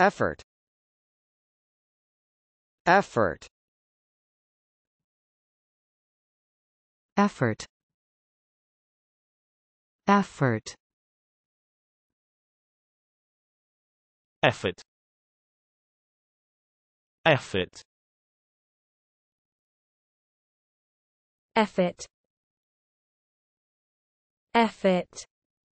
effort effort effort effort effort effort effort effort